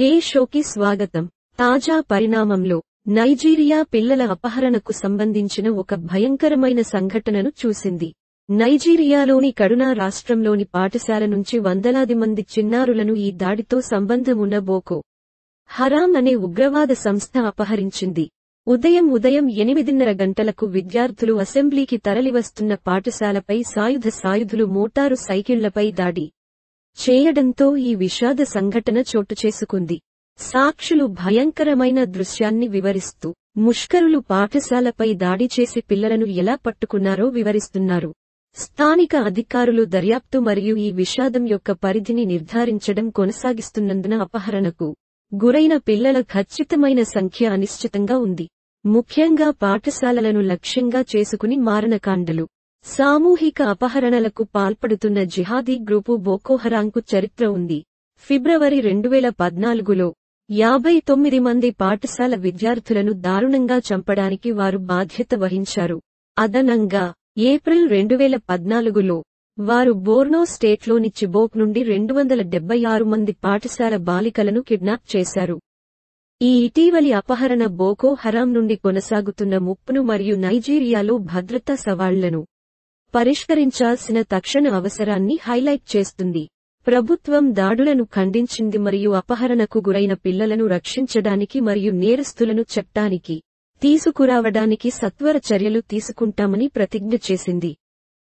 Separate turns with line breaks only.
హే షోకి స్వాగతం తాజా పరిణామంలో నైజీరియా పిల్లల అపహరణకు సంబంధించిన ఒక భయంకరమైన సంఘటనను చూసింది నైజీరియాలోని కడునా రాష్ట్రంలోని పాఠశాల నుంచి వందలాది మంది చిన్నారులను ఈ దాడితో సంబంధమున్న బోకో హరాం అనే ఉగ్రవాద సంస్థ అపహరించింది ఉదయం ఉదయం ఎనిమిదిన్నర గంటలకు విద్యార్థులు అసెంబ్లీకి తరలివస్తున్న పాఠశాలపై సాయుధ సాయుధులు మోటారు సైకిళ్లపై దాడి చేయడంతో ఈ విషాద సంఘటన చోటు చేసుకుంది సాక్షులు భయంకరమైన దృశ్యాన్ని వివరిస్తూ ముష్కరులు పాఠశాలపై దాడి చేసి పిల్లలను ఎలా పట్టుకున్నారో వివరిస్తున్నారు స్థానిక అధికారులు దర్యాప్తు మరియు ఈ విషాదం యొక్క పరిధిని నిర్ధారించడం కొనసాగిస్తున్నందున అపహరణకు గురైన పిల్లల ఖచ్చితమైన సంఖ్య అనిశ్చితంగా ఉంది ముఖ్యంగా పాఠశాలలను లక్ష్యంగా చేసుకుని మారణకాండలు సామూహిక అపహరణలకు పాల్పడుతున్న జిహాదీ గ్రూపు బోకోహరాంకు చరిత్ర ఉంది ఫిబ్రవరి రెండువేల పద్నాలుగులో యాభై తొమ్మిది మంది పాఠశాల విద్యార్థులను దారుణంగా చంపడానికి వారు బాధ్యత వహించారు అదనంగా ఏప్రిల్ రెండువేల పద్నాలుగులో వారు బోర్నో స్టేట్లోని చిబోక్ నుండి రెండు వందల డెబ్బై ఆరు మంది పాఠశాల బాలికలను కిడ్నాప్ చేశారు ఈ ఇటీవలి అపహరణ బోకో హరాం నుండి కొనసాగుతున్న ముప్పును మరియు నైజీరియాలో భద్రతా సవాళ్లను పరిష్కరించాల్సిన తక్షణ అవసరాన్ని హైలైట్ చేస్తుంది ప్రభుత్వం దాడులను ఖండించింది మరియు అపహరణకు గురైన పిల్లలను రక్షించడానికి మరియు నేరస్తులను చట్టానికి తీసుకురావడానికి సత్వర చర్యలు తీసుకుంటామని ప్రతిజ్ఞ చేసింది